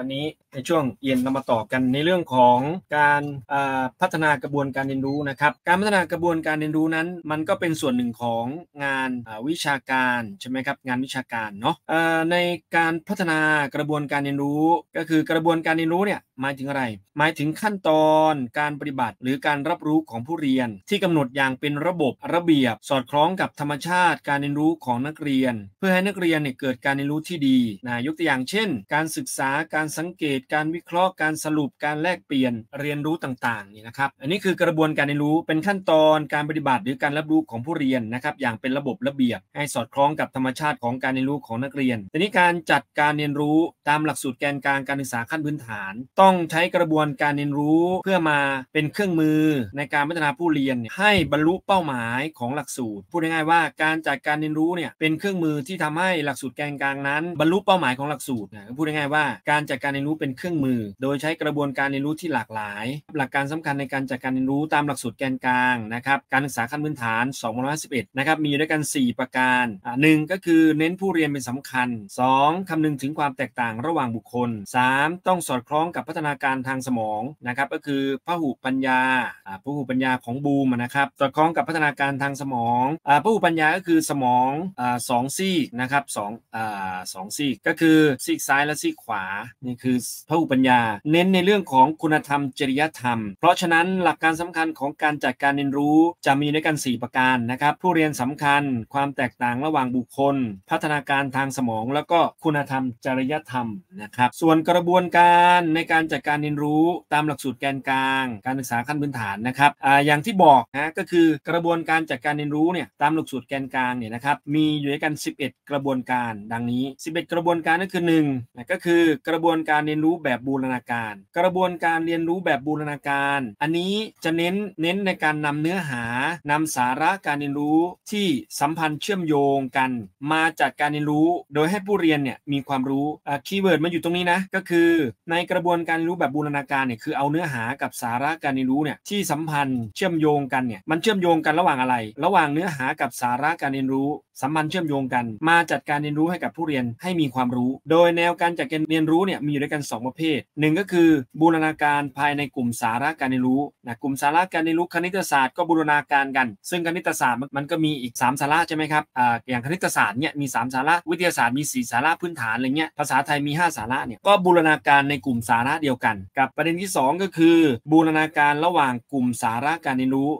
วันนี้ในช่วงเย็นเรามาต่อกันในเรื่องของการพัฒนากระบวนการเรียนรู้นะครับ การพัฒนากระบวนการเรียนรู้นั้น มันก็เป็นส่วนหนึ่งของงานวิชาการใช่ไหมครับงานวิชาการเนาะในการพัฒนากระบวนการเรียนรู้ก็คือกระบวนการเรียนรู้เนี่ยหมายถึงอะไร หมายถึงขั้นตอนการปฏิบัติหรือการรับรู้ของผู้เรียนที่กำหนดอย่างเป็นระบบระเบียบสอดคล้องกับธรรมชาติการเรียนรู้ของนักเรียน เพื่อให้นักเรียนเนี่ยเกิดการเรียนรู้ที่ดีนะยกตัวอย่างเช่น การศึกษาการการสังเกตการวิเคราะห์การสรุปการแลกเปลี่ยนเรียนรู้ต่างๆนี่นะครับอันนี้คือกระบวนการเรียนรู้เป็นขั้นตอนการปฏิบัติหรือการรับรู้ของผู้เรียนนะครับอย่างเป็นระบบระเบียบ ให้สอดคล้องกับธรรมชาติของการเรียนรู้ของนักเรียนทีนี้การจัดการเรียนรู้ตามหลักสูตรแกนกลางการศึกษาขั้นพื้นฐาน ต้องใช้กระบวนการเรียนรู้เพื่อมาเป็นเครื่องมือในการพัฒนาผู้เรียนให้บรรลุเป้าหมายของหลักสูตรพูดง่ายๆว่าการจัดการเรียนรู้เนี่ยเป็นเครื่องมือที่ทำให้หลักสูตรแกนกลางนั้นบรรลุเป้าหมายของหลักสูตรนะพูดง่ายๆว่าการจัดดการเรียนรู้เป็นเครื่องมือ โดยใช้กระบวนการเรียนรู้ที่หลากหลาย หลักการสำคัญในการจัดการเรียนรู้ตามหลักสูตรแกนกลางนะครับ การศึกษาขั้นพื้นฐาน2511นะครับ มีอยู่ด้วยกัน 4 ประการหนึ่งก็คือเน้นผู้เรียนเป็นสำคัญ 2. คำนึงถึงความแตกต่างระหว่างบุคคล 3. ต้องสอดคล้องกับพัฒนาการทางสมองนะครับ ก็คือพหูปัญญาพหูปัญญาของบูมนะครับ สอดคล้องกับพัฒนาการทางสมองพหูปัญญาก็คือสมองสองซี่นะครับสองสองซี่ก็คือซีกซ้ายและซีกขวานี่คือพระอุปัญญา เน้นในเรื่องของคุณธรรมจริยธรรม เพราะฉะนั้นหลักการสำคัญของการจัดการเรียนรู้จะมีด้วยกัน4ประการนะครับ ผู้เรียนสำคัญ ความแตกต่างระหว่างบุคคล พัฒนาการทางสมอง แล้วก็คุณธรรมจริยธรรมนะครับส่วนกระบวนการในการจัดการเรียนรู้ตามหลักสูตรแกนกลาง การศึกษาขั้นพื้นฐานนะครับออย่างที่บอกนะก็คือกระบวนการจัดการเรียนรู้เนี่ยตามหลักสูตรแกนกลางเนี่ยนะครับมีอยู่ด้วยกัน 11 กระบวนการ ดังนี้ 11 กระบวนการก็คือ1นะก็คือกระบวนวนการเรียนรู้แบบบูรณาการ กระบวนการเรียนรู้แบบบูรณาการ อันนี้จะเน้นเน้นในการนำเนื้อหานำสาระการเรียนรู้ที่สัมพันธ์เชื่อมโยงกัน มาจากการเรียนรู้ โดยให้ผู้เรียนเนี่ยมีความรู้คีย์เวิร์ดมันอยู่ตรงนี้นะ ก็คือในกระบวนการเรียนรู้แบบบูรณาการเนี่ย คือเอาเนื้อหากับสาระการเรียนรู้เนี่ยที่สัมพันธ์เชื่อมโยงกันเนี่ย มันเชื่อมโยงกันระหว่างอะไร ระหว่างเนื้อหากับสาระการเรียนรู้สัมพันธ์เชื่อมโยงกัน มาจัดการเรียนรู้ให้กับผู้เรียนให้มีความรู้ โดยแนวการจัดการเรียนรู้เนี่ยมีอยู่ด้วยกัน 2 ประเภท1ก็คือ บูรณาการภายในกลุ่มสาระการเรียนรู้นะกลุ่มสาระการเรียนรู้ คณิตศาสตร์ก็บูรณาการกัน ซึ่งคณิตศาสตร์มันก็มีอีก 3 สาระใช่ไหมครับออย่างคณิตศาสตร์เนี่ยมี 3 สาระวิทยาศาสตร์มี 4 สาระพื้นฐานอะไรเงี้ยภาษาไทยมี 5 สาระเนี่ยก็บูรณาการในกลุ่มสาระเดียวกัน กับประเด็นที่ 2 ก็คือบูรณาการระหว่างกลุ่มสาระการเรียนรู้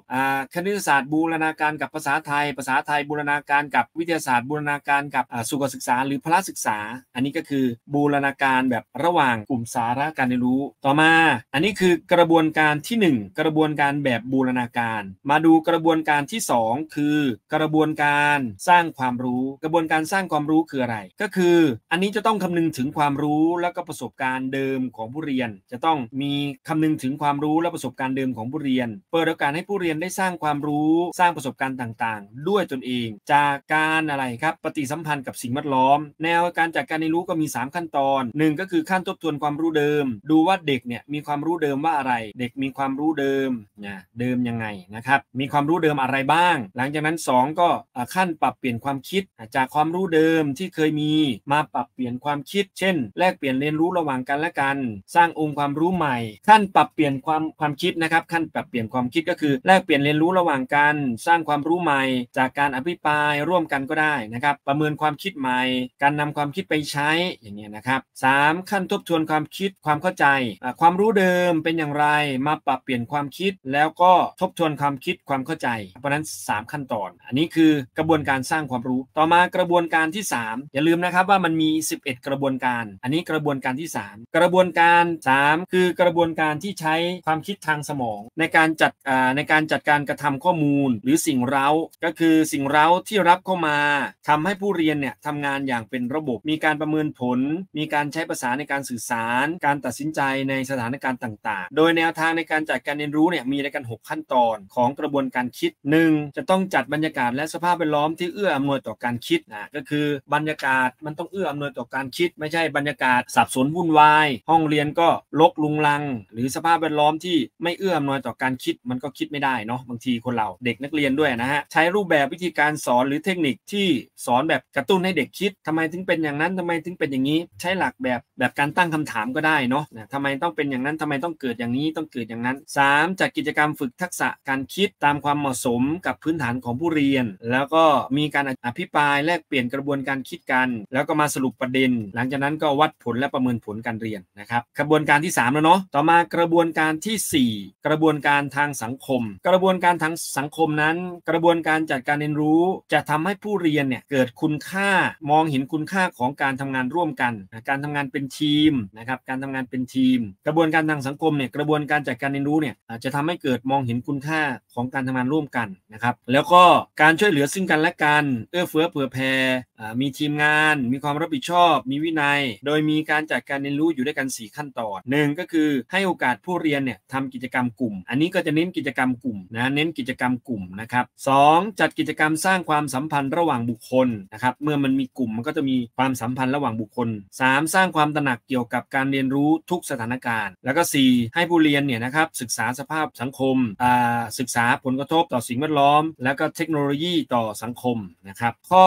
คณิตศาสตร์บูรณาการกับภาษาไทย ภาษาไทยบูรณาการกับบวิทยาศาสตร์บูรณาการกับสุขศึกษาหรือพละศึกษา อันนี้ก็คือบูรณาการแบบระหว่างกลุ่มสาระการเรียนรู้ ต่อมาอันนี้คือกระบวนการที่ 1 กระบวนการแบบบูรณาการ มาดูกระบวนการที่ 2 คือกระบวนการสร้างความรู้ กระบวนการสร้างความรู้คืออะไร ก็คืออันนี้จะต้องคำนึงถึงความรู้และก็ประสบการณ์เดิมของผู้เรียน จะต้องมีคำนึงถึงความรู้และประสบการณ์เดิมของผู้เรียนเปิดโอกาสให้ผู้เรียนได้สร้างความรู้สร้างประสบการณ์ต่าง ๆ ด้วยตนเองจากการการอะไรครับปฏิสัมพันธ์กับสิ่งแวดล้อมแนวการจัดการเรียนรู้ก็มี 3 ขั้นตอน 1 ก็คือขั้นทบทวนความรู้เดิม ดูว่าเด็กเนี่ยมีความรู้เดิมว่าอะไร เด็กมีความรู้เดิมนะเดิมยังไงนะครับมีความรู้เดิมอะไรบ้าง หลังจากนั้น 2 ก็ขั้นปรับเปลี่ยนความคิดจากความรู้เดิมที่เคยมีมาปรับเปลี่ยนความคิด เช่น แลกเปลี่ยนเรียนรู้ระหว่างกันและกันสร้างองค์ความรู้ใหม่ ขั้นปรับเปลี่ยนความความคิดนะครับ ขั้นปรับเปลี่ยนความคิด ก็คือแลกเปลี่ยนเรียนรู้ระหว่างกัน สร้างความรู้ใหม่ จากการอภิปรายร่วมกันก็ได้นะครับประเมินความคิดใหม่การนำความคิดไปใช้อย่างเงี้ยนะครับสขั้นทบทวนความคิดความเข้าใจ ความรู้เดิมเป็นอย่างไรมาปรับเปลี่ยนความคิดแล้วก็ทบทวนความคิดความเข้าใจ เพราะนั้น 3 ขั้นตอน อันนี้คือกระบวนการสร้างความรู้ ต่อมากระบวนการที่ 3 อย่าลืมนะครับว่ามันมี 11 กระบวนการ อันนี้กระบวนการที่ 3 กระบวนการ 3 คือกระบวนการที่ใช้ความคิดทางสมอง ในการจัดในการจัดการกระทำข้อมูลหรือสิ่งเร้า ก็คือสิ่งเร้าที่รับข้อมา ทำให้ผู้เรียนเนี่ยทำงานอย่างเป็นระบบมีการประเมินผลมีการใช้ภาษาในการสื่อสาร การตัดสินใจในสถานการณ์ต่างๆ โดยแนวทางในการจัดการเรียนรู้เนี่ยมีในการ6ขั้นตอนของกระบวนการคิด 1. จะต้องจัดบรรยากาศ และสภาพแวดล้อมที่เอื้ออำนวยต่อการคิดนะก็คือบรรยากาศมันต้องเอื้ออำนวยต่อการคิด ไม่ใช่บรรยากาศสับสนวุ่นวายห้องเรียนก็ลกลุงลัง หรือสภาพแวดล้อมที่ไม่เอื้ออำนวยต่อการคิด มันก็คิดไม่ได้เนาะบางทีคนเราเด็กนักเรียนด้วยนะฮะใช้รูปแบบวิธีการสอนหรือเทคนิคนิคที่สอนแบบกระตุ้นให้เด็กคิด ทำไมถึงเป็นอย่างนั้นทำไมถึงเป็นอย่างนี้ ใช้หลักแบบแบบการตั้งคำถามก็ได้เนาะทำไมต้องเป็นอย่างนั้นทำไมต้องเกิดอย่างนี้ต้องเกิดอย่างนั้น 3. จัดกกิจกรรมฝึกทักษะการคิดตามความเหมาะสมกับพื้นฐานของผู้เรียน แล้วก็มีการอภิปรายแลกเปลี่ยนกระบวนการคิดกัน แล้วก็มาสรุปประเด็น หลังจากนั้นก็วัดผลและประเมินผลการเรียนนะครับกระบวนการที่ 3 แล้วเนาะต่อมากระบวนการที่ 4 กระบวนการทางสังคม กระบวนการทางสังคมนั้น กระบวนการจัดการเรียนรู้จะทำให้ผู้เรียนเนี่ยเกิดคุณค่ามองเห็นคุณค่าของการทำงานร่วมกัน การทำงานเป็นทีมนะครับการทำงานเป็นทีม กระบวนการทางสังคมเนี่ยกระบวนการจัดการเรียนรู้เนี่ยจะทำให้เกิดมองเห็นคุณค่าของการทำงานร่วมกันนะครับแล้วก็การช่วยเหลือซึ่งกันและกันเอื้อเฟื้อเผื่อแผ่มีทีมงาน มีความรับผิดชอบ มีวินัย โดยมีการจัดการเรียนรู้อยู่ด้วยกัน4ขั้นตอนหนึ่งก็คือให้โอกาสผู้เรียนเนี่ยทำกิจกรรมกลุ่มอันนี้ก็จะเน้นกิจกรรมกลุ่มนะเน้นกิจกรรมกลุ่มนะครับสจัดกิจกรรมสร้างความสัมพัพันธ์ระหว่างบุคคลนะครับเมื่อมันมีกลุ่มมันก็จะมีความสัมพันธ์ระหว่างบุคคล 3. สร้างความตระหนักเกี่ยวกับการเรียนรู้ทุกสถานการณ์ แล้วก็ 4. ให้ผู้เรียนเนี่ยนะครับศึกษาสภาพสังคมศึกษาผลกระทบต่อสิ่งแวดล้อม แล้วก็เทคโนโลยีต่อสังคมนะครับข้อ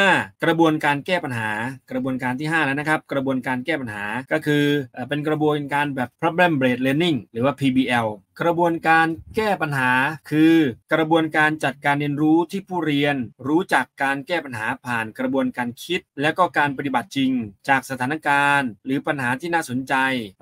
5กระบวนการแก้ปัญหา กระบวนการที่5แล้วนะครับกระบวนการแก้ปัญหาก็คือเป็นกระบวนการแบบ problem based learning หรือว่า PBL กระบวนการแก้ปัญหาคือ กระบวนการจัดการเรียนรู้ที่ผู้เรียน รู้จักการแก้ปัญหาผ่านกระบวนการคิดและก็การปฏิบัติจริง จากสถานการณ์ หรือปัญหาที่น่าสนใจ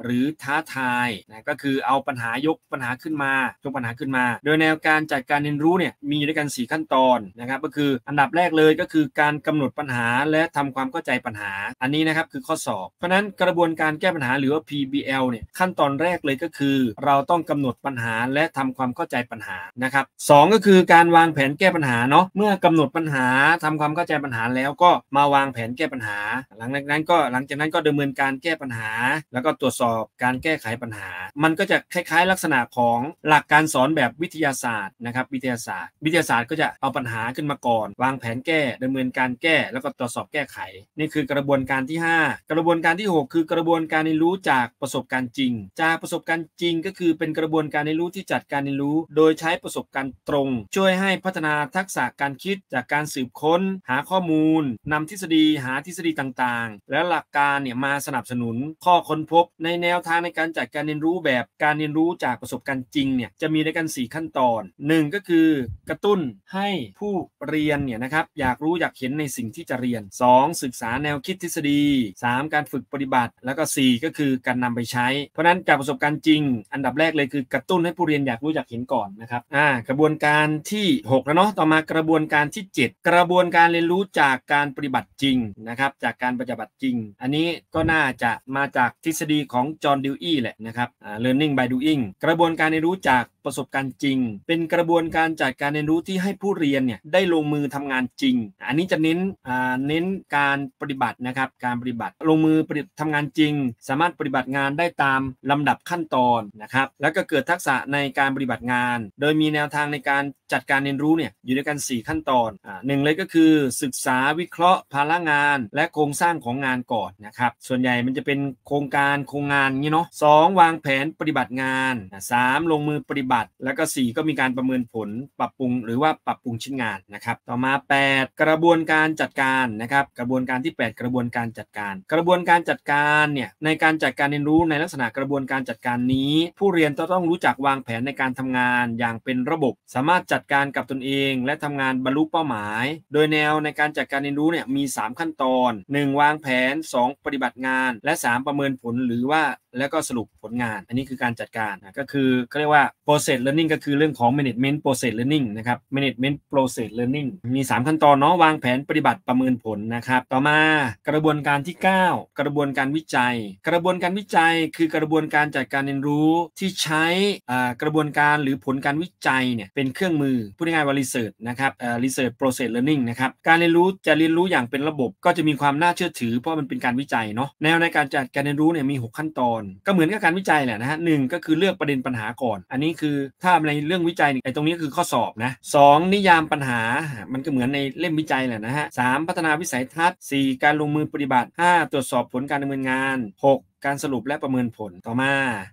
หรือท้าทายนะก็คือเอาปัญหายกปัญหาขึ้นมายกปัญหาขึ้นมา โดยแนวการจัดการเรียนรู้เนี่ยมีอยู่ด้วยกัน4ขั้นตอนนะครับก็คืออันดับแรกเลยก็คือการกำหนดปัญหาและทำความเข้าใจปัญหา อันนี้นะครับคือข้อสอบเพราะนั้นกระบวนการแก้ปัญหาหรือว่า PBL เนี่ยขั้นตอนแรกเลยก็คือ เราต้องกำหนดัญหาและทำความเข้าใจปัญหานะครับสก็คือ การวางแผนแก้ปัญหาเนาะเมื่อกำหนดปัญหาทำความเข้าใจปัญหาแล้วก็มาวางแผนแก้ปัญหา หลังจากนั้นก็หลังจากนั้นก็ดำเนินการแก้ปัญหา แล้วก็ตรวจสอบการแก้ไขปัญหา มันก็จะคล้ายๆ ลักษณะของหลักการสอนแบบวิทยาศาสตร์นะครับ วิทยาศาสตร์ วิทยาศาสตร์ก็จะเอาปัญหาขึ้นมาก่อน วางแผนแก้ดำเนินการแก้แล้วก็ตรวจสอบแก้ไขนี่คือกระบวนการที่ 5 กระบวนการที่ 6 คือกระบวนการเรียนรู้จากประสบการณ์จริงจากประสบการณ์จริงก็คือเป็นกระบวนการการเรียนรู้ที่จัดการเรียนรู้โดยใช้ประสบการณ์ตรง ช่วยให้พัฒนาทักษะการคิดจากการสืบค้น หาข้อมูล นำทฤษฎี หาทฤษฎีต่างๆ และหลักการเนี่ยมาสนับสนุน ข้อค้นพบ ในแนวทางในการจัดการเรียนรู้แบบการเรียนรู้จากประสบการณ์จริงเนี่ยจะมีในกัน 4 ขั้นตอน 1 ก็คือ กระตุ้นให้ผู้เรียนเนี่ยนะครับอยากรู้อยากเห็นในสิ่งที่จะเรียน 2. ศึกษาแนวคิดทฤษฎี 3. การฝึกปฏิบัติ แล้วก็4ก็คือการนำไปใช้เพราะนั้นจากประสบการณ์จริงอันดับแรกเลยคือกระตุ้นให้ผู้เรียนอยากรู้อยากเห็นก่อนนะครับอ่ากระบวนการที่ 6 แล้วเนาะต่อมากระบวนการที่ 7 กระบวนการเรียนรู้จากการปฏิบัติจริงนะครับจากการปฏิบัติจริง อันนี้ก็น่าจะมาจากทฤษฎีของจอห์นดิวอี้แหละนะครับอ่า learning by doing กระบวนการเรียนรู้จากประสบการณ์จริง เป็นกระบวนการจัดการเรียนรู้ที่ให้ผู้เรียนเนี่ยได้ลงมือทำงานจริงอันนี้จะเน้นเน้นการปฏิบัตินะครับการปฏิบัติลงมือปฏิทำงานจริงสามารถปฏิบัติงานได้ตามลำดับขั้นตอนนะครับแล้วก็เกิดทักษะในการปฏิบัติงาน โดยมีแนวทางในการจัดการเรียนรู้เนี่ยอยู่ด้วยกัน 4 ขั้นตอนอ่าหนึ่งเลยก็คือศึกษาวิเคราะห์ ภาระงาน และโครงสร้างของงานก่อนนะครับส่วนใหญ่มันจะเป็นโครงการโครงงานนี่เนาะสวางแผนปฏิบัติงาน 3 ลงมือปฏิบัตาทแล้วก็4ก็มีการประเมินผล ปรับปรุงหรือว่าปรับปรุงชิ้นงานนะครับ ต่อมา 8 กระบวนการจัดการนะครับกระบวนการที่ 8 กระบวนการจัดการ กระบวนการจัดการเนี่ยในการจัดการเรียนรู้ในลักษณะกระบวนการจัดการนี้ ผู้เรียนจะต้องรู้จักวางแผนในการทำงานอย่างเป็นระบบ สามารถจัดการกับตนเอง และทำงานบรรลุเป้าหมาย โดยแนวในการจัดการเรียนรู้เนี่ยมี 3 ขั้นตอน 1 วางแผน 2 ปฏิบัติงาน และ 3 ประเมินผลหรือว่าแล้วก็สรุปผลงาน อันนี้คือการจัดการนะก็คือเขาเรียกว่า process learning ก็คือเรื่องของ management process learning นะครับ management process learning มี 3 ขั้นตอนเนาะ วางแผน ปฏิบัติ ประเมินผล นะครับ ต่อมากระบวนการที่ 9 กระบวนการวิจัย กระบวนการวิจัยคือกระบวนการจัดการเรียนรู้ที่ใช้กระบวนการหรือผลการวิจัยเนี่ยเป็นเครื่องมือ พูดง่ายว่า research นะครับ research process learning นะครับ การเรียนรู้จะเรียนรู้อย่างเป็นระบบ ก็จะมีความน่าเชื่อถือ เพราะมันเป็นการวิจัยเนาะ แนวในการจัดการเรียนรู้เนี่ยมี 6 ขั้นตอนก็เหมือนกับการวิจัยแหละนะฮะหนึ่งก็คือเลือกประเด็นปัญหาก่อน อันนี้คือถ้าในเรื่องวิจัยไอ้ตรงนี้คือข้อสอบนะสนิยามปัญหามันก็เหมือนในเล่มวิจัยแหละนะฮะสพัฒนาวิสัยทัศน์่การลงมือปฏิบัติ 5 ตรวจสอบผลการดำเนินงาน 6การสรุปและประเมินผล ต่อมา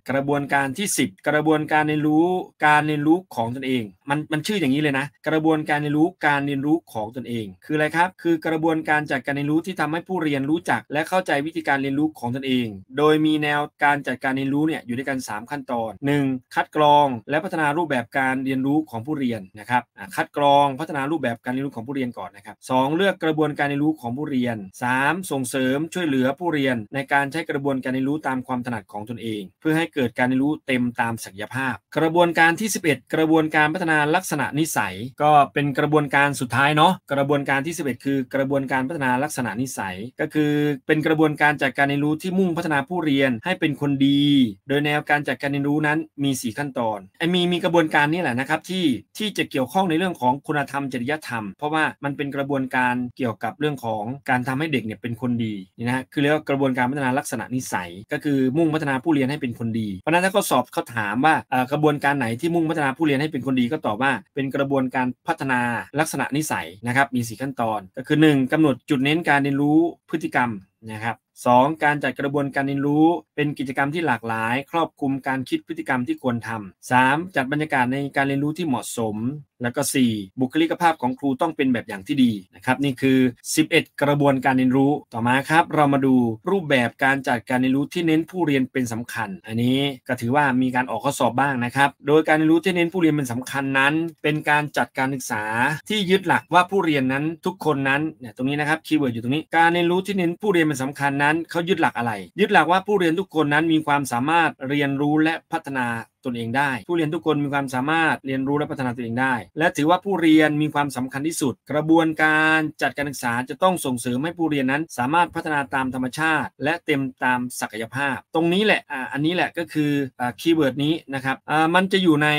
กระบวนการที่ 10 กระบวนการเรียนรู้การเรียนรู้ของตนเอง มันมันชื่ออย่างนี้เลยนะ กระบวนการเรียนรู้การเรียนรู้ของตนเอง คืออะไรครับ คือกระบวนการจัดการเรียนรู้ที่ทำให้ผู้เรียนรู้จัก และเข้าใจวิธีการเรียนรู้ของตนเอง โดยมีแนวการจัดการเรียนรู้เนี่ยอยู่ด้วยกัน 3 ขั้นตอน 1. คัดกรองและพัฒนารูปแบบการเรียนรู้ของผู้เรียนนะครับคัดกรองพัฒนารูปแบบการเรียนรู้ของผู้เรียนก่อนนะครับสเลือกกระบวนการเรียนรู้ของผู้เรียน 3. ส่งเสริมช่วยเหลือผู้เรียนในการใช้กระบวนการเรียนรู้ตามความถนัดของตนเอง เพื่อให้เกิดการเรียนรู้เต็มตามศักยภาพ กระบวนการที่ 11 กระบวนการพัฒนาลักษณะนิสัย ก็เป็นกระบวนการสุดท้ายเนาะกระบวนการที่ 11 คือกระบวนการพัฒนาลักษณะนิสัย ก็คือเป็นกระบวนการจากการเรียนรู้ที่มุ่งพัฒนาผู้เรียนให้เป็นคนดี โดยแนวการจากการเรียนรู้นั้นมี4ขั้นตอนไอมีมีกระบวนการนี้แหละนะครับที่ที่จะเกี่ยวข้องในเรื่องของคุณธรรมจริยธรรม เพราะว่ามันเป็นกระบวนการเกี่ยวกับเรื่องของการทำให้เด็กเนี่ยเป็นคนดีนะฮนะคือเรียกว่ากระบวนการพัฒนาลักษณะนิสัยก็คือมุ่งพัฒนาผู้เรียนให้เป็นคนดี เพราะนั้นถ้าเขาสอบเขาถามว่ากระบวนการไหนที่มุ่งพัฒนาผู้เรียนให้เป็นคนดีก็ตอบว่าเป็นกระบวนการพัฒนาลักษณะนิสัยนะครับมี 4 ขั้นตอน ก็คือ 1 กำหนดจุดเน้นการเรียนรู้พฤติกรรมนะครับสการจัดกระบวนการเรียนรู้เป็นกิจกรรมที่หลากหลาย ครอบคลุมการคิดพฤติกรรมที่ควรทำ 3. จัดบรรยากาศในการเรียนรู้ที่เหมาะสม แล้วก็ 4. บุคลิกภาพของครูต้องเป็นแบบอย่างที่ดีนะครับนี่คือ 11 กระบวนการเรียนรู้ต่อมาครับเรามาดูรูปแบบการจัดการเรียนรู้ที่เน้นผู้เรียนเป็นสำคัญ อันนี้ก็ถือว่ามีการออกข้อสอบบ้างนะครับโดยการเรียนรู้ที่เน้นผู้เรียนเป็นสำคัญนั้น เป็นการจัดการศึกษาที่ยึดหลักว่าผู้เรียนนั้นทุกคนนั้นเนี่ยตรงนี้นะครับคีย์เวิร์ดอยู่ตรงนี้ การเรียนรู้ที่เน้นผู้เรียนเป็น็นสำคัญนั้นเขายึดหลักอะไร ยึดหลักว่าผู้เรียนทุกคนนั้นมีความสามารถเรียนรู้และพัฒนาตนเองได้ผู้เรียนทุกคนมีความสามารถเรียนรู้และพัฒนาตนเองได้ และถือว่าผู้เรียนมีความสำคัญที่สุด กระบวนการจัดการศึกษาจะต้องส่งเสริมให้ผู้เรียนนั้นสามารถพัฒนาตามธรรมชาติ และเต็มตามศักยภาพ ตรงนี้แหละอันนี้แหละก็คือคีย์เวิร์ดนี้นะครับมันจะอยู่ใน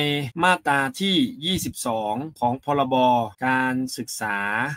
มาตราที่ 22 ของพรบการศึกษา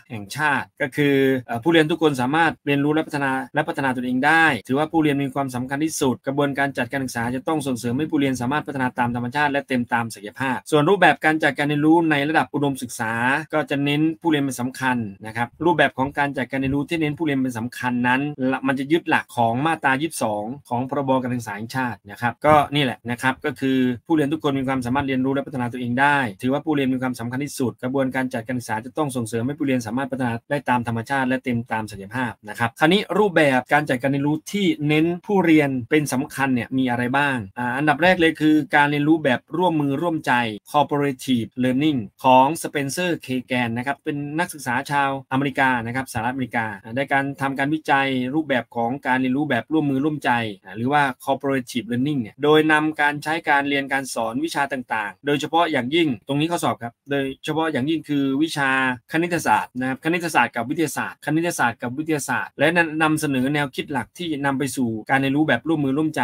แห่งชาติ ก็คือผู้เรียนทุกคนสามารถเรียนรู้และพัฒนาและพัฒนาตนเองได้ ถือว่าผู้เรียนมีความสำคัญที่สุด กระบวนการจัดการศึกษาจะต้องส่งเสริมให้ผู้เรียนสามารถพัฒนาตามธรรมชาติและเต็มตามศักยภาพ ส่วนรูปแบบการจัดการเรียนรู้ในระดับอุดมศึกษา ก็จะเน้นผู้เรียนเป็นสำคัญนะครับ รูปแบบของการจัดการเรียนรู้ที่เน้นผู้เรียนเป็นสำคัญนั้น มันจะยึดหลักของมาตรา22 ของพรบการศึกษาแห่งชาตินะครับ ก็นี่แหละนะครับ ก็คือผู้เรียนทุกคนมีความสามารถเรียนรู้และพัฒนาตัวเองได้ ถือว่าผู้เรียนมีความสำคัญที่สุด กระบวนการจัดการศึกษาจะต้องส่งเสริมให้ผู้เรียนสามารถพัฒนาได้ตามธรรมชาติ และเต็มตามศักยภาพนะครับ คราวนี้รูปแบบการจัดการเรียนรู้ที่เน้นผู้เรียนเป็นสำคัญเนี่ยมีอะไรบ้างออันดับแรกเลยคือการเรียนรู้แบบร่วมมือร่วมใจ cooperative learning ของ Spencer K. g a n นะครับ เป็นนักศึกษาชาวอเมริกานะครับ สหรัฐอเมริกา ได้การทำการวิจัยรูปแบบของการเรียนรู้แบบร่วมมือร่วมใจ หรือว่า cooperative learning เนี่ย โดยนำการใช้การเรียนการสอนวิชาต่าง ๆ โดยเฉพาะอย่างยิ่ง ตรงนี้ข้อสอบครับ โดยเฉพาะอย่างยิ่งคือวิชาคณิตศาสตร์นะครับ คณิตศาสตร์กับวิทยาศาสตร์ คณิตศาสตร์กับวิทยาศาสตร์ และนำเสนอแนวคิดหลักที่นำไปสู่การเรียนรู้แบบร่วมมือร่วมใจ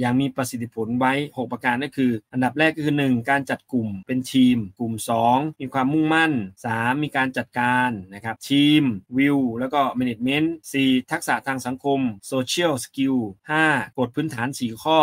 อย่างมีประสิทธิผลไว้ 6 ประการก็คือืออันดับแรกก็คือ 1 การจัดกลุ่มเป็นทีม กลุ่ม 2 มีความมุ่งมั่น 3 มีการจัดการนะครับทีมวิวแล้วก็แมネจเมนต์4ทักษะทางสังคมโซเชียลสกิล5กฎพื้นฐาน 4 ข้อ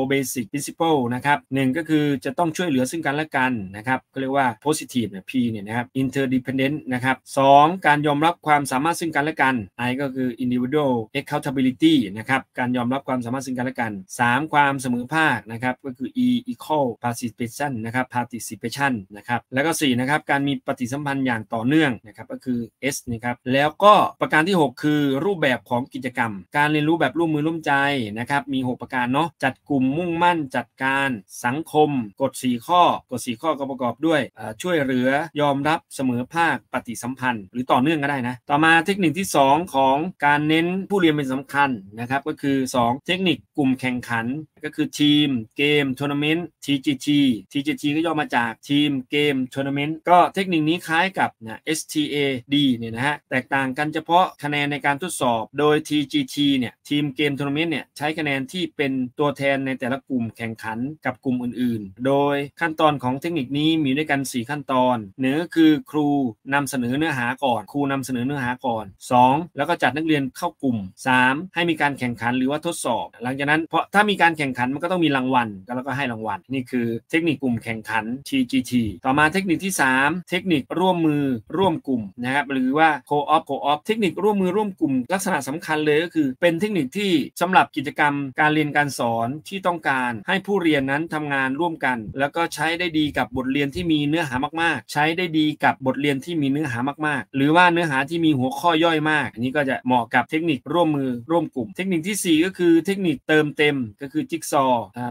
4 basic principle นะครับ1ก็คือจะต้องช่วยเหลือซึ่งกันและกันนะครับก็เรียกว่า positive เนี่ย P เนี่ยนะครับ interdependent นะครับ2การยอมรับความสามารถซึ่งกันและกัน I ก็คือ individual accountability นะครับการยอมรับความสามารถซึ่งกันและกัน 3 ความเสมอภาคนะครับก็คือ E equal participation นะครับ participation นะครับแล้วก็ 4 นะครับ การมีปฏิสัมพันธ์อย่างต่อเนื่องนะครับก็คือ S นะครับ แล้วก็ประการที่ 6 คือรูปแบบของกิจกรรม การเรียนรู้แบบร่วมมือร่วมใจนะครับมี 6 ประการเนาะจัดกลุ่มมุ่งมั่นจัดการสังคมกฎ4ข้อกฎ4ข้อก็ประกอบด้วยช่วยเหลือยอมรับเสมอภาคปฏิสัมพันธ์หรือต่อเนื่องก็ได้นะต่อมาเทคนิคที่ 2 ของการเน้นผู้เรียนเป็นสำคัญนะครับก็คือ 2 เทคนิคกลุ่มแข่งขันก็คือทีมเกมทัวร์นาเมเมนต์ TGG TGG ก็ย่อมาจากทีมเกมทัวร์นาเมนต์ก็เทคนิคนี้คล้ายกับนะ STAD เนี่ยนะฮะแตกต่างกันเฉพาะคะแนนในการทดสอบโดย TGT เนี่ยทีมเกมทัวร์นาเมนต์เนี่ยใช้คะแนนที่เป็นตัวแทนในแต่ละกลุ่มแข่งขันกับกลุ่มอื่น ๆ โดยขั้นตอนของเทคนิคนี้มีด้วยกัน4ขั้นตอนหนึ่งคือครูนำเสนอเนื้อหาก่อนครูนำเสนอเนื้อหาก่อน 2 แล้วก็จัดนักเรียนเข้ากลุ่ม 3 ให้มีการแข่งขันหรือว่าทดสอบ หลังจากนั้นเพราะถ้ามีการแข่งขันมันก็ต้องมีรางวัลแล้วก็ให้รรางวัลนี่คือเทคนิคกลุ่มแข่งขัน TGT ต่อมาเทคนิคที่ 3 เทคนิคร่วมมือร่วมกลุ่มนะครับหรือว่า co-op co-op เทคนิคร่วมมือร่วมกลุ่มลักษณะสำคัญเลยก็คือ เป็นเทคนิคที่สำหรับกิจกรรมการเรียนการสอนที่ต้องการให้ผู้เรียนนั้นทำงานร่วมกัน แล้วก็ใช้ได้ดีกับบทเรียนที่มีเนื้อหามากๆ ใช้ได้ดีกับบทเรียนที่มีเนื้อหามาก ๆ หรือว่าเนื้อหาที่มีหัวข้อย่อยมากอันนี้ก็จะเหมาะกับเทคนิคร่วมมือร่วมกลุ่มเทคนิคที่ 4 ก็คือเทคนิคเติมเต็ม ก็คือจิ๊กซอ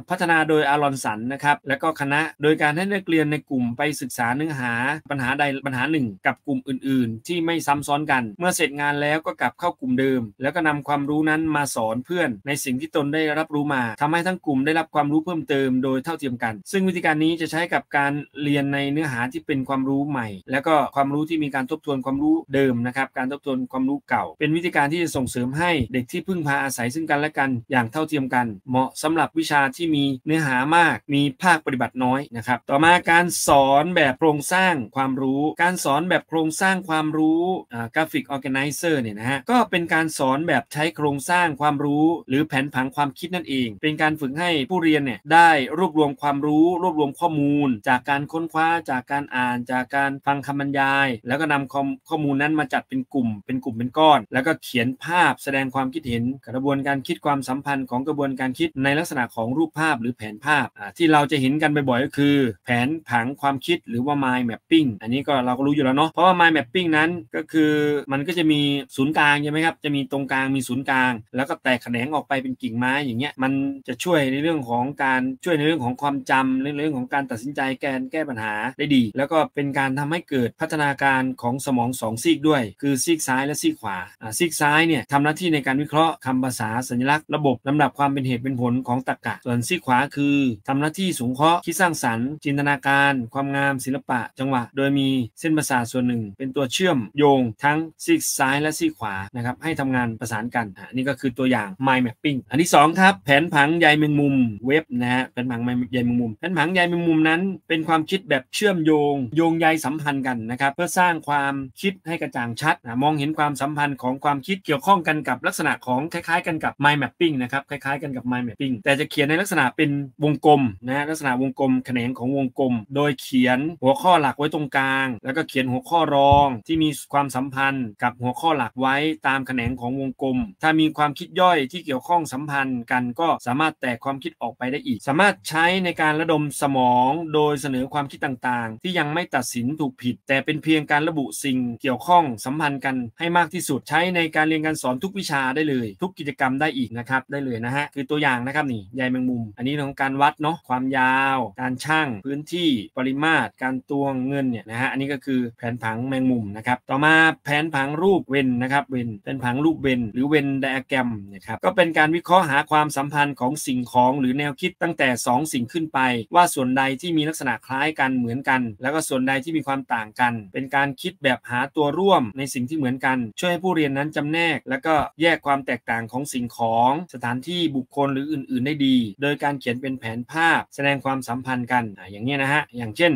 พัฒนาโดยอารอนรนสันนะครับและก็คณะโดยการให้นักเรียนในกลุ่มไปศึกษาเนื้อหาปัญหาใดปัญหาหนึ่ง กับกลุ่มอื่นๆ ที่ไม่ซ้ำซ้อนกัน เมื่อเสร็จงานแล้วก็กลับเข้ากลุ่มเดิม แล้วก็นำความรู้นั้นมาสอนเพื่อนในสิ่งที่ตนได้รับรู้มา ทำให้ทั้งกลุ่มได้รับความรู้เพิ่มเติมโดยเท่าเทียมกัน ซึ่งวิธีการนี้จะใช้กับการเรียนในเนื้อหาที่เป็นความรู้ใหม่ แล้วก็ความรู้ที่มีการทบทวนความรู้เดิมนะครับการทบทวนความรู้เก่า เป็นวิธีการที่จะส่งเสริมให้เด็กที่พึ่งพาอาศัยซึ่งกันและกันอย่างเท่าเทียมกัน เหมาะสำหรับวิชาที่มีเนื้อหามากากมีภาคปฏิบัติน้อยนะครับ ต่อมาการสอนแบบโครงสร้างความรู้ การสอนแบบโครงสร้างความรู้กราฟิกออแกไนเซอร์เนี่ยนะฮะ ก็เป็นการสอนแบบใช้โครงสร้างความรู้ หรือแผนผังความคิดนั่นเอง เป็นการฝึกให้ผู้เรียนเนี่ยได้รวบรวมความรู้รวบรวมข้อมูล จากการค้นคว้าจากการอ่านจากการฟังคำบรรยาย แล้วก็นำข้อมูลนั้นมาจัดเป็นกลุ่ม เป็นกลุ่มเป็นก้อน แล้วก็เขียนภาพแสดงความคิดเห็น กระบวนการคิดความสัมพันธ์ของกระบวนการคิดในลักษณะของรูปภาพหรือแผนภาพที่เราจะเห็นกันบ่อยๆ ก็คือ แผนผังความคิดหรือว่า mind mapping อันนี้ก็เราก็รู้อยู่แล้วเนาะเพราะว่า mind mapping นั้นก็คือมันก็จะมีศูนย์กลางใช่ไหมครับ จะมีตรงกลางมีศูนย์กลาง แล้วก็แตกแขนงออกไปเป็นกิ่งไม้อย่างเงี้ยมันจะช่วยในเรื่องของการช่วยในเรื่องของความจำในเรื่องของการตัดสินใจแกนแก้ปัญหาได้ดี แล้วก็เป็นการทำให้เกิดพัฒนาการของสมองสองซีกด้วย คือซีกซ้ายและซีกขวาซีกซ้ายเนี่ยทำหน้าที่ในการวิเคราะห์คำภาษาสัญลักษณ์ระบบลำดับความเป็นเหตุเป็นผลของตรรกะ ส่วนซีกขวาคือทำหน้าที่สูงเคราะห์คิดสร้างสรรค์ จินตนาการ ความงามศิลปะจังหวะ โดยมีเส้นประสาทส่วนหนึ่ง เป็นตัวเชื่อมโยงทั้งซีกซ้ายและซีกขวานะครับให้ทำงานประสานกันอันนี้ก็คือตัวอย่าง mind mapping อันที่2ครับ แผนผังใยแมงมุมเว็บนะฮะแผนผังใยแมงมุม แผนผังใยแมงมุมนั้นเป็นความคิดแบบเชื่อมโยง โยงใยสัมพันธ์กันนะครับเพื่อสร้างความคิดให้กระจ่างชัดนะมองเห็นความสัมพันธ์ของความคิดเกี่ยวข้องกันกับลักษณะของคล้ายๆ กันกับ mind mapping นะครับคล้ายๆ กันกับ mind mapping แต่จะเขียนในลักษณะเป็นวงกลมลมนะลักษณะวงกลม แขนงของวงกลม โดยเขียนหัวข้อหลักไว้ตรงกลาง แล้วก็เขียนหัวข้อรองที่มีความสัมพันธ์ กับหัวข้อหลักไว้ตามแขนงของวงกลม ถ้ามีความคิดย่อยที่เกี่ยวข้องสัมพันธ์กันก็สามารถแตกความคิดออกไปได้อีก สามารถใช้ในการระดมสมอง โดยเสนอความคิดต่างๆ ที่ยังไม่ตัดสินถูกผิด แต่เป็นเพียงการระบุสิ่งเกี่ยวข้องสัมพันธ์กันให้มากที่สุด ใช้ในการเรียนการสอนทุกวิชาได้เลย ทุกกิจกรรมได้อีกนะครับ ได้เลยนะฮะ คือตัวอย่างนะครับนี่ ใยแมงมุม อันนี้ของการวัดดเนาะความยาว การช่างพื้นที่ปริมาตรการตวงเงินเนี่ยนะฮะอันนี้ก็คือแผนผังแมงมุมนะครับ ต่อมาแผนผังรูปเวนนะครับเวนแผนผังรูปเวนหรือเวนไดอะแกรมนะครับก็เป็นการวิเคราะห์หาความสัมพันธ์ของสิ่งของหรือแนวคิดตั้งแต่ 2 สิ่งขึ้นไป ว่าส่วนใดที่มีลักษณะคล้ายกันเหมือนกัน แล้วก็ส่วนใดที่มีความต่างกัน เป็นการคิดแบบหาตัวร่วมในสิ่งที่เหมือนกัน ช่วยให้ผู้เรียนนั้นจำแนก แล้วก็แยกความแตกต่างของสิ่งของ สถานที่บุคคลหรืออื่น ๆได้ดี โดยการเขียนเป็นแผนภาพแสดงความสัมพันธ์กัน อย่างนี้นะฮะ อย่างเช่น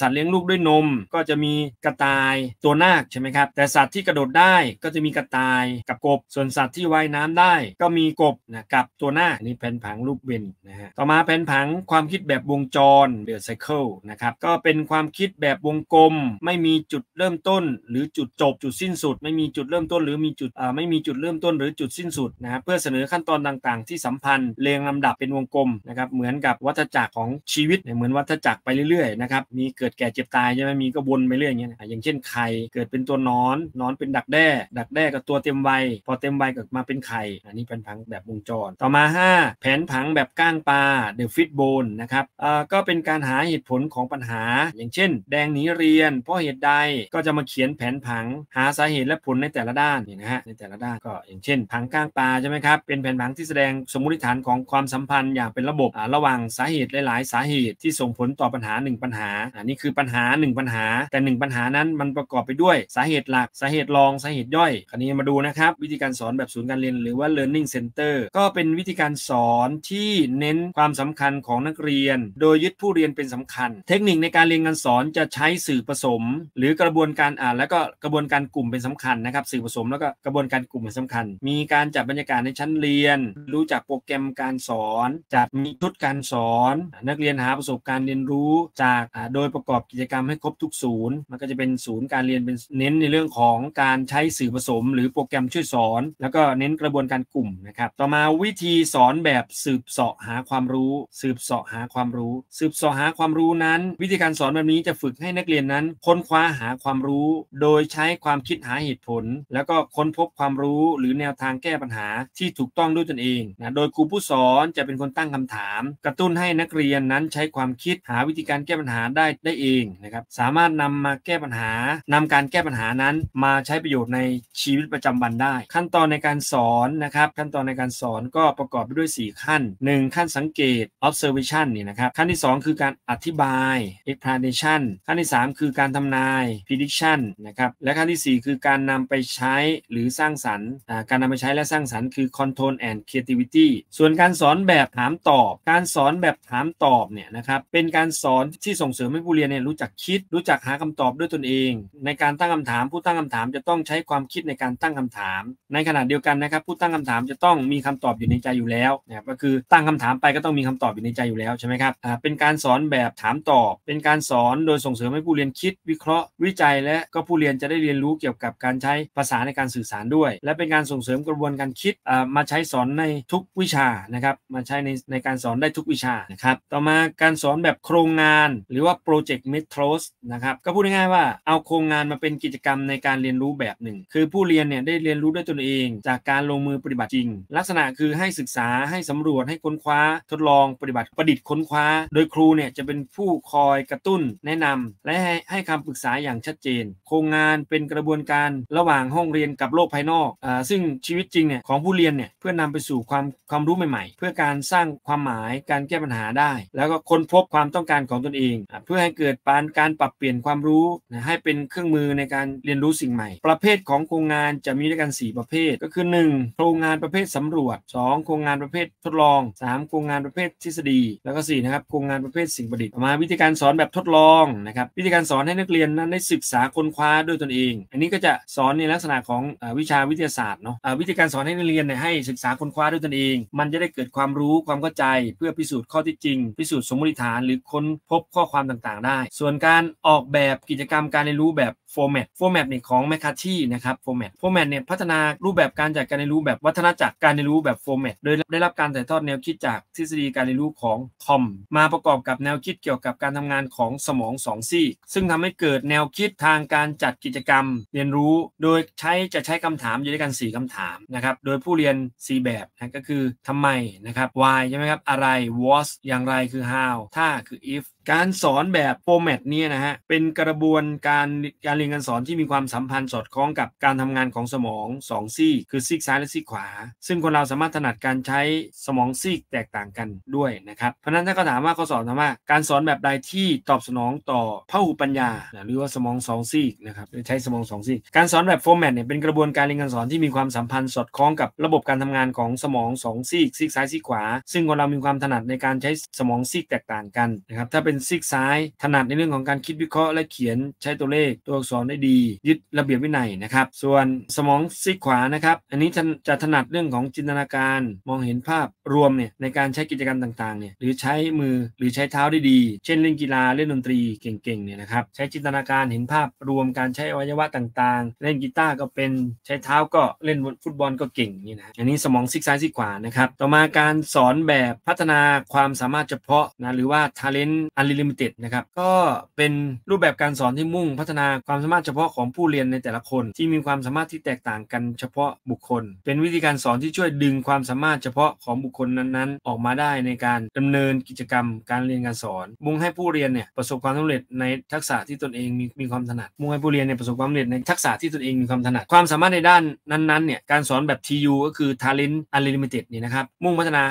สัตว์เลี้ยงลูกด้วยนม ก็จะมีกระต่ายตัวนาคใช่ไหมครับ แต่สัตว์ที่กระโดดได้ก็จะมีกระต่ายกับกบ ส่วนสัตว์ที่ว่ายน้ำได้ ก็มีกบนะกับตัวนาคนี่แผนผังรูปเวนนะฮะ ต่อมาแผนผังความคิดแบบวงจรเดอะไซเคิลนะครับ ก็เป็นความคิดแบบวงกลม ไม่มีจุดเริ่มต้นหรือจุดจบจุดสิ้นสุด ไม่มีจุดเริ่มต้นหรือมีจุดไม่มีจุดเริ่มต้นหรือจุดสิ้นสุดนะเพื่อเสนอขั้นตอนต่างๆที่สัมพันธ์ เรียงลำดับเป็นวงกลมนะครับเหมือนกัับวัฏจักรของชีวิตเหมือนวัฏจักรไปเรื่อยๆ นะครับ มีเกิดแก่เจ็บตายใช่ไหมมีก็วนไปเรื่อยอย่างเงี้ยอย่างเช่นไข่เกิดเป็นตัวนอน นอนเป็นดักแด้ ดักแด้กับตัวเต็มวัยพอเต็มวัยก็มาเป็นไข่อันนี้เป็นผังแบบวงจร ต่อมา 5 แผนผังแบบก้างปลาเดอะฟิตโบนนะครับเอ่อก็เป็นการหาเหตุผลของปัญหา อย่างเช่น แดงหนีเรียนเพราะเหตุใดก็จะมาเขียนแผนผังหาสาเหตุและผลในแต่ละด้านนี่นะฮะในแต่ละด้านก็อย่างเช่นผังก้างปลาใช่ไหมครับเป็นแผนผังที่แสดงสมมติฐานของความสัมพันธ์อย่างเป็นระบบระหว่างงสาเหตุหลาย ๆ สาเหตุที่ส่งผลต่อปัญหา1ปัญหาอันนี้คือปัญหา1ปัญหา แต่1ปัญหานั้นมันประกอบไปด้วยสาเหตุหลักสาเหตุรองสาเหตุย่อยคราวนี้มาดูนะครับวิธีการสอนแบบศูนย์การเรียน หรือว่า learning center ก็เป็นวิธีการสอนที่เน้นความสำคัญของนักเรียน โดยยึดผู้เรียนเป็นสำคัญ เทคนิคในการเรียนการสอนจะใช้สื่อผสม หรือกระบวนการอ่านแล้วก็กระบวนการกลุ่มเป็นสำคัญนะครับ สื่อผสมแล้วก็กระบวนการกลุ่มเป็นสำคัญ มีการจัดบรรยากาศในชั้นเรียน รู้จักโปรแกรมการสอนจัดมีชุดการสอนนักเรียนหาประสบการณ์เรียนรู้ จากโดยประกอบกิจกรรมให้ครบทุกศูนย์มันก็จะเป็นศูนย์การเรียนเป็นเน้นในเรื่องของการใช้สื่อผสม หรือโปรแกรมช่วยสอน แล้วก็เน้นกระบวนการกลุ่มนะครับต่อมาวิธีสอนแบบสืบเสาะหาความรู้ สืบเสาะหาความรู้ สืบเสาะหาความรู้นั้น วิธีการสอนแบบนี้จะฝึกให้นักเรียนนั้นค้นคว้าหาความรู้ โดยใช้ความคิดหาเหตุผล แล้วก็ค้นพบความรู้ หรือแนวทางแก้ปัญหาที่ถูกต้องด้วยตนเองนะโดยครูผู้สอนจะเป็นคนตั้งคำถามกระตุ้นให้นักเรียนนั้นใช้ความคิดหาวิธีการแก้ปัญหาได้ได้เองนะครับ สามารถนำมาแก้ปัญหา นำการแก้ปัญหานั้นมาใช้ประโยชน์ในชีวิตประจำวันได้ ขั้นตอนในการสอนนะครับขั้นตอนในการสอนก็ประกอบไปด้วย 4 ขั้น 1 ขั้นสังเกต observation นี่นะครับขั้นที่ 2คือการอธิบาย explanation ขั้นที่ 3 คือการทำนาย prediction นะครับและขั้นที่ 4 คือการนำไปใช้หรือสร้างสรรค์การนำไปใช้และสร้างสรรค์คือ control and creativity ส่วนการสอนแบบถามตอบการสอนอนแบบถามตอบเนี่ยนะครับเป็นการสอนที่ส่งเสริมให้ผู้เรียนเนี่ยรู้จักคิด รู้จักหาคำตอบด้วยตนเอง ในการตั้งคำถาม ผู้ตั้งคำถามจะต้องใช้ความคิดในการตั้งคำถาม ในขณะเดียวกันนะครับผู้ตั้งคำถามจะต้องมีคำตอบอยู่ในใจอยู่แล้วนะครับก็คือตั้งคำถามไปก็ต้องมีคำตอบอยู่ในใจอยู่แล้วใช่ไหมครับอ่าเป็นการสอนแบบถามตอบ เป็นการสอนโดยส่งเสริมให้ผู้เรียนคิด วิเคราะห์วิจัย และก็ผู้เรียนจะได้เรียนรู้เกี่ยวกับการใช้ภาษาในการสื่อสารด้วย และเป็นการส่งเสริมกระบวนการคิดมาใช้สอนในทุกวิชานะครับมาใช้ในในการสอนได้ทุกวิชานะครับต่อมาการสอนแบบโครงงานหรือว่าโปรเจกต์เมทรสนะครับก็พูดง่ายๆว่าเอาโครงงานมาเป็นกิจกรรมในการเรียนรู้แบบหนึ่ง คือผู้เรียนเนี่ยได้เรียนรู้ด้วยตนเองจากการลงมือปฏิบัติจริง ลักษณะคือให้ศึกษาให้สำรวจให้ค้นคว้าทดลองปฏิบัติประดิษฐ์ค้นคว้าโดยครูเนี่ยจะเป็นผู้คอยกระตุ้นแนะนำ และให้ให้คำปรึกษาอย่างชัดเจน โครงงานเป็นกระบวนการระหว่างห้องเรียนกับโลกภายนอกอ่าซึ่งชีวิตจริงเนี่ยของผู้เรียนเนี่ยเพื่อนำไปสู่ความความรู้ใหม่ ๆ เพื่อการสร้างความหมายการแก้ปัญหาได้ แล้วก็ค้นพบความต้องการของตนเอง เพื่อให้เกิดปานการปรับเปลี่ยนความรู้ให้เป็นเครื่องมือในการเรียนรู้สิ่งใหม่ ประเภทของโครงงานจะมีด้วยกัน 4 ประเภท ก็คือ 1. โครงงานประเภทสำรวจ 2. โครงงานประเภททดลอง 3. โครงงานประเภททฤษฎีแล้วก็4นะครับโครงงานประเภทสิ่งประดิษฐ์มา วิธีการสอนแบบทดลองนะครับ วิธีการสอนให้นักเรียนนั้นได้ศึกษาค้นคว้าด้วยตนเองอันนี้ก็จะสอนในลักษณะของวิชาวิทยาศาสตร์เนาะวิธีการสอนให้นักเรียนให้ศึกษาค้นคว้าด้วยตนเองมันจะได้เกิดความรู้ความเข้าใจเพื่อพิสูจน์ข้อที่จริงพิสูจน์สมมติฐานหรือค้นพบข้อความต่างๆ ได้ ส่วนการออกแบบกิจกรรมการเรียนรู้แบบโฟร์แมตโฟร์แมตเนี่ยของแมคคาชีนะครับโฟร์แมตโฟร์แมตเนี่ยพัฒนารูปแบบการจัดการเรียนรู้แบบวัฒนจักร การเรียนรู้แบบโฟร์แมตโดยได้รับการถ่ายทอดแนวคิดจากทฤษฎีการเรียนรู้ของคอมมาประกอบกับแนวคิดเกี่ยวกับการทำงานของสมองสองซี่ซึ่งทำให้เกิดแนวคิดทางการจัดกิจกรรม เรียนรู้ โดยใช้จะใช้คำถามอยู่ด้วยกัน 4 คำถามนะครับโดยผู้เรียน 4 แบบนะก็คือทำไมนะครับ why ใช่ไหมครับอะไร was อย่างไรคือ how ถ้าคือ if การสอนแบบโฟแมตนี้นะฮะเป็นกระบวนการการเรียนการสอนที่มีความสัมพันธ์สอดคล้องกับการทำงานของสมองสองซี่คือซีกซ้ายและซีกขวา ซึ่งคนเราสามารถถนัดการใช้สมองซีกแตกต่างกันด้วยนะครับเพราะนั้นถ้าเขาถามว่าเขาสอนทำไมการสอนแบบใดที่ตอบสนองต่อพหูปัญญาหรือว่าสมองสองซีกนะครับใช้สมองสองซีกการสอนแบบโฟแมตเนี่ยเป็นกระบวนการเรียนการสอนที่มีความสัมพันธ์สอดคล้องกับระบบการทำงานของสมองสองซีกซีกซ้ายซีกขวา ซึ่งคนเรามีความถนัดในการใช้สมองซีกแตกต่างกันนะครับถ้าเป็นเป็นซีกซ้าย ถนัดในเรื่องของการคิดวิเคราะห์และเขียนใช้ตัวเลขตัวอักษรได้ดี ยึดระเบียบวินัยนะครับส่วนสมองซีกขวานะครับอันนี้จะถนัดเรื่องของจินตนาการมองเห็นภาพรวมเนี่ยในการใช้กิจกรรมต่างๆเนี่ยหรือใช้มือหรือใช้เท้าได้ดี เช่น เล่นกีฬาเล่นดนตรีเก่งๆเนี่ยนะครับใช้จินตนาการเห็นภาพรวมการใช้อวัยวะต่าง ๆ เล่นกีตาร์ก็เป็นใช้เท้าก็เล่นฟุตบอลก็เก่งนี่นะอันนี้สมองซีกซ้ายซีกขวานะครับต่อมาการสอนแบบพัฒนาความสามารถเฉพาะนะหรือว่า talent นลิมิเต็ดนะครับ ก็เป็นรูปแบบการสอนที่มุ่งพัฒนาความสามารถเฉพาะของผู้เรียนในแต่ละคนที่มีความสามารถที่แตกต่างกันเฉพาะบุคคล เป็นวิธีการสอนที่ช่วยดึงความสามารถเฉพาะของบุคคลนั้น ๆ ออกมาได้ในการดำเนินกิจกรรมการเรียนการสอน มุ่งให้ผู้เรียนเนี่ยประสบความสำเร็จในทักษะที่ตนเองมีมีความถนัด มุ่งให้ผู้เรียนเนี่ยประสบความสำเร็จในทักษะที่ตนเองมีความถนัด ความสามารถในด้านนั้นๆเนี่ย การสอนแบบ TU ก็คือ Talent Unlimited นี่นะครับ มุ่งพัฒนา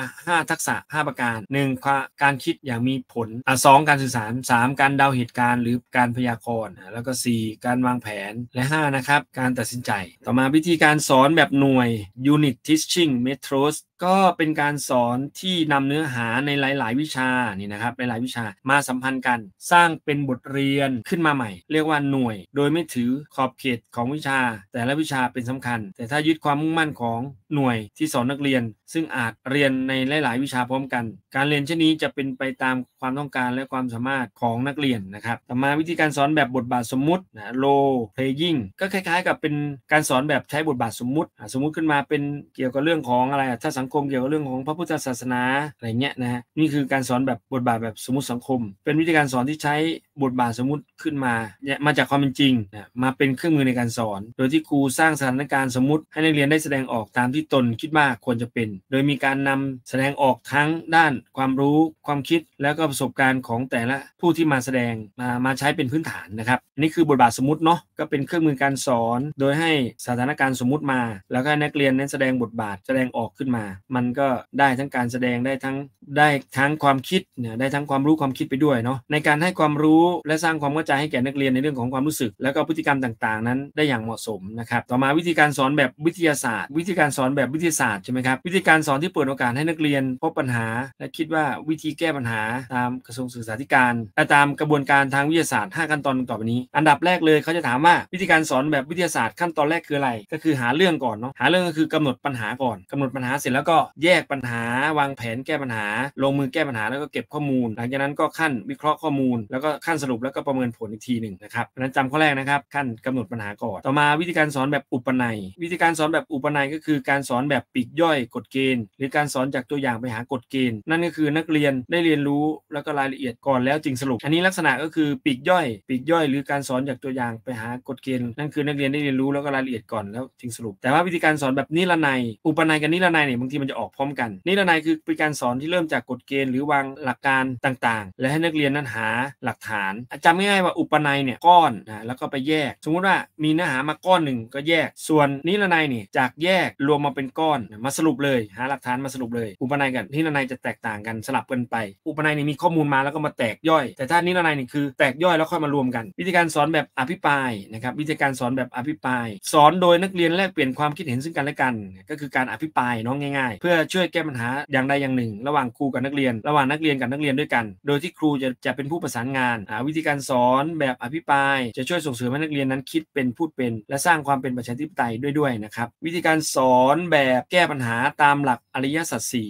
5 ทักษะ 5 ประการ 1. การคิดอย่างมีผลอ่ะสองงการสื่อสาร3การเดาเหตุการณ์หรือการพยากรณ์ แล้วก็ 4 การวางแผน และ5นะครับการตัดสินใจ ต่อมาวิธีการสอนแบบหน่วย unit teaching methods ก็เป็นการสอนที่นำเนื้อหาในหลาย ๆ วิชานี่นะครับหลายๆวิชามาสัมพันธ์กัน สร้างเป็นบทเรียนขึ้นมาใหม่ เรียกว่าหน่วย โดยไม่ถือขอบเขตของวิชา แต่ละวิชาเป็นสำคัญ แต่ถ้ายึดความมุ่งมั่นของหน่วยที่สอนนักเรียน ซึ่งอาจเรียนในหลาย ๆ วิชาพร้อมกัน การเรียนเช่นนี้จะเป็นไปตามความต้องการและความสามารถของนักเรียนนะครับ ต่อมาวิธีการสอนแบบบทบาทสมมุตินะโลเพลยิงก็คล้าย ๆ กับเป็นการสอนแบบใช้บทบาทสมมุติ สมมุติขึ้นมาเป็นเกี่ยวกับเรื่องของอะไรถ้าสังคมเกี่ยวกับเรื่องของพระพุทธศาสนาอะไรเงี้ยนะฮะนี่คือการสอนแบบบทบาทแบบสมมติสังคม เป็นวิธีการสอนที่ใช้บทบาทสมมติขึ้นมาเนี่ยมาจากความเป็นจริงนะมาเป็นเครื่องมือในการสอน โดยที่ครูสร้างสถานการณ์สมมติ ให้นักเรียนได้แสดงออกตามที่ตนคิดว่าควรจะเป็น โดยมีการนำแสดงออกทั้งด้านความรู้ ความคิด แล้วก็ประสบการณ์ของแต่ละผู้ที่มาแสดงมามาใช้เป็นพื้นฐานนะครับนี่คือบทบาทสมมติเนาะก็เป็นเครื่องมือการสอน โดยให้สถานการณ์สมมติมา แล้วก็นักเรียนนั้นแสดงบทบาท แสดงออกขึ้นมามันก็ได้ทั้งการแสดงได้ทั้งได้ทั้งความคิดเนี่ยได้ทั้งความรู้ความคิดไปด้วยเนาะในการให้ความรู้และสร้างความเข้าใจให้แก่นักเรียนในเรื่องของความรู้สึก แล้วก็พฤติกรรมต่าง ๆนั้นได้อย่างเหมาะสมนะครับต่อมาวิธีการสอนแบบวิทยาศาสตร์วิธีการสอนแบบวิทยาศาสตร์ใช่ไหมครับวิธีการสอนที่เปิดโอกาสให้นักเรียนพบปัญหาและคิดว่าวิธีแก้ปัญหาตามกระทรวงศึกษาธิการและตามกระบวนการทางวิทยาศาสตร์5ขั้นตอนต่อไปนี้ อันดับแรกเลยเขาจะถามว่าวิธีการสอนแบบวิทยาศาสตร์ขั้นตอนแรกคืออะไร ก็คือหาเรื่องก่อนเนาะหาเรื่องก็คือกำหนดปัญหาก่อนกำหนดปัญหาเสร็จแล้วกก็แยกปัญหาวางแผนแก้ปัญหา ลงมือแก้ปัญหาแล้วก็เก็บข้อมูล หลังจากนั้นก็ขั้นวิเคราะห์ข้อมูล แล้วก็ขั้นสรุปแล้วก็ประเมินผลอีกทีหนึ่งนะครับนั้นจำข้อแรกนะครับขั้นกำหนดปัญหาก่อนต่อมาวิธีการสอนแบบอุปนัย วิธีการสอนแบบอุปนัยก็คือ การสอนแบบปีกย่อยกฎเกณฑ์ หรือการสอนจากตัวอย่างไปหากฎเกณฑ์นั่นก็คือนักเรียนได้เรียนรู้แล้วก็รายละเอียดก่อนแล้วจึงสรุปอันนี้ลักษณะก็คือปีกย่อยปีกย่อย หรือการสอนจากตัวอย่างไปหากฎเกณฑ์นั่นคือนักเรียนได้เรียนรู้แล้วก็รายละเอียดก่อนแล้วจึงสรุป แต่ว่าวิธีการสอนแบบนิรนัยอุปนัยกับนิรนัยเนี่ยบางทีมันจะออกพร้อมกันนี่ะนายคือเป็นการสอนที่เริ่มจากกฎเกณฑ์หรือวางหลักการต่างๆ และให้นักเรียนนั้นหาหลักฐานจำง่ายๆว่าอุปนัยเนี่ยก้อนนะแล้วก็ไปแยก สมมุติว่ามีเนื้อหามาก้อนหนึ่งก็แยก ส่วนนิรนายนี่จากแยกรวมมาเป็นก้อนมาสรุปเลยหาหลักฐานมาสรุปเลย อุปนัยกันนิรนายจะแตกต่างกันสลับกันไป อุปนัยนี่มีข้อมูลมาแล้วก็มาแตกย่อย แต่ถ้านิรนายนี่คือแตกย่อยแล้วค่อยมารวมกัน วิธีการสอนแบบอภิปรายนะครับวิธีการสอนแบบอภิปรายสอนโดยนักเรียนแลกเปลี่ยนความคิดเห็นซึ่งกันและกัน ก็คือการอภิปรายน้องง่าย่ายๆเพื่อช่วยแก้ปัญหาอย่างใดอย่างหนึ่ง ระหว่างครูกับนักเรียน ระหว่างนักเรียนกับนักเรียนด้วยกัน โดยที่ครูจะจะเป็นผู้ประสานงานวิธีการสอนแบบอภิปรายจะช่วยส่งเสริมให้นักเรียนนั้นคิดเป็นพูดเป็น และสร้างความเป็นประชาธิปไตยด้วยด้วยนะครับวิธีการสอนแบบแก้ปัญหาตามหลักอริยสัจสี่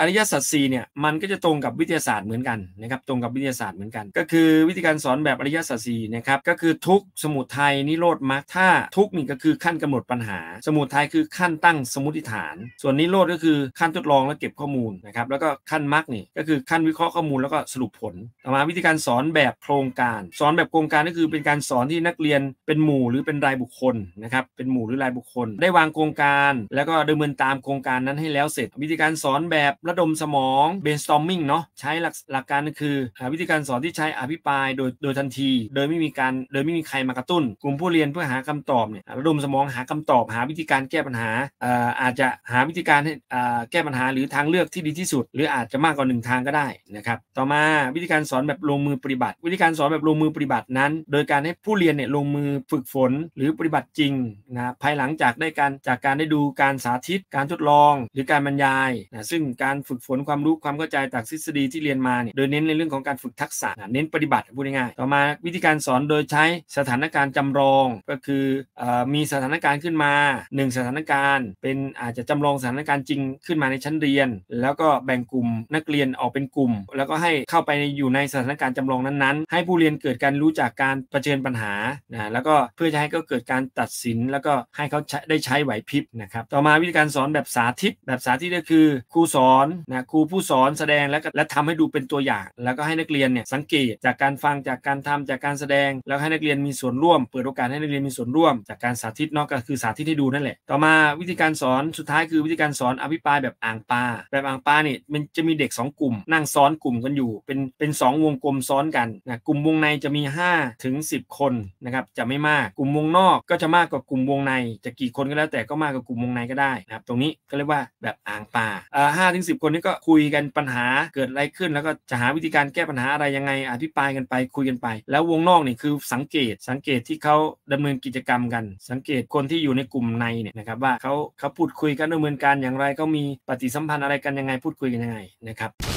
อริยสัจสี่เนี่ยมันก็จะตรงกับวิทยาศาสตร์เหมือนกันนะครับตรงกับวิทยาศาสตร์เหมือนกัน ก็คือวิธีการสอนแบบอริยสัจสี่นะครับก็คือทุกสมุทัยนิโรธมรรคถ้าทุกนี่ก็คือขั้นกำหนดปัญหา สมุทัยคือขั้นตั้งสมมติฐาน ส่วนนิโรนก็คือขั้นทดลองและเก็บข้อมูลนะครับแล้วก็ขั้นมักนี่ก็คือขั้นวิเคราะห์ข้อมูลแล้วก็สรุปผลต่อมาวิธีการสอนแบบโครงการ สอนแบบโครงการก็คือ เป็นการสอนที่นักเรียนเป็นหมู่หรือเป็นรายบุคคลนะครับเป็นหมู่หรือรายบุคคล ได้วางโครงการแล้วก็ดำเนินตามโครงการนั้นให้แล้วเสร็จวิธีการสอนแบบระดมสมอง brainstorming เนาะใช้หลักหลักการก็คือวิธีการสอนที่ใช้อภิปรายโดยโดยทันที โดยไม่มีการโดยไม่มีใครมากระตุ้น กลุ่มผู้เรียนเพื่อหาคำตอบเนี่ยระดมสมองหาคำตอบหาวิธีการแก้ปัญหาอาจจะหาวิธีการแก้ปัญหาหรือทางเลือกที่ดีที่สุด หรืออาจจะมากกว่าหนึ่งทางก็ได้นะครับต่อมาวิธีการสอนแบบลงมือปฏิบัติ วิธีการสอนแบบลงมือปฏิบัตินั้น โดยการให้ผู้เรียนเนี่ยลงมือฝึกฝนหรือปฏิบัติจริงนะภายหลังจากได้การจากการได้ดูการสาธิต การทดลอง หรือการบรรยายนะซึ่งการฝึกฝนความรู้ความเข้าใจจากทฤษฎีที่เรียนมาเนี่ยโดยเน้นในเรื่องของการฝึกทักษะเน้นปฏิบัติพูดง่ายๆต่อมาวิธีการสอนโดยใช้สถานการณ์จำลอง ก็คือมีสถานการณ์ขึ้นมา1สถานการณ์ เป็นอาจจะจำลองสถานการณ์จริงขึ้นมาในชั้นเรียน แล้วก็แบ่งกลุ่มนักเรียนออกเป็นกลุ่ม แล้วก็ให้เข้าไปอยู่ในสถานการณ์จำลองนั้นๆ ให้ผู้เรียนเกิดการรู้จักการประเชิญปัญหานะแล้วก็เพื่อจะให้เขาเกิดการตัดสินแล้วก็ให้เขาได้ใช้ไหวพริบนะครับ ต่อมาวิธีการสอนแบบสาธิตแบบสาธิตก็คือครูสอนนะครูผู้สอนแสดงแล้วและทำให้ดูเป็นตัวอย่าง แล้วก็ให้นักเรียนเนี่ยสังเกตจากการฟังจากการทำจากการแสดงแล้วให้นักเรียนมีส่วนร่วม เปิดโอกาสให้นักเรียนมีส่วนร่วม จากการสาธิตนอกก็คือสาธิตให้ดูนั่นแหละต่อมาวิธีการสอนสุดท้ายคือวิธีการสอนอภิปรายแบบอ่างปลาแบบอ่างปลาเนี่ยมันจะมีเด็ก 2 กลุ่ม นั่งซ้อนกลุ่มกันอยู่เป็นเป็นสวงกลมซ้อนกันนะกลุ่มวงในจะมี5ถึง10 คนนะครับจะไม่มากกลุ่มวงนอกก็จะมากกว่ากลุ่มวงใน จะกี่คนก็แล้วแต่ก็มากกว่ากลุ่มวงในก็ได้นะครับตรงนี้ก็เรียกว่าแบบอ่างปลาเอ่อห้าถึงสิคนนี้ก็คุยกันปัญหาเกิดอะไรขึ้น แล้วก็จะหาวิธีการแก้ปัญหาอะไรยังไงอภิปรายกันไปคุยกันไป แล้ววงนอกนี่คือสังเกตสังเกตที่เขาดำเนินกิจกรรมกัน สังเกตคนที่อยู่ในกลุ่มในเนี่ยนะครับว่าเขาเขาพูดคุยกันดำเนินการอย่างไรไรก็มีปฏิสัมพันธ์อะไรกันยังไง พูดคุยกันยังไงนะครับ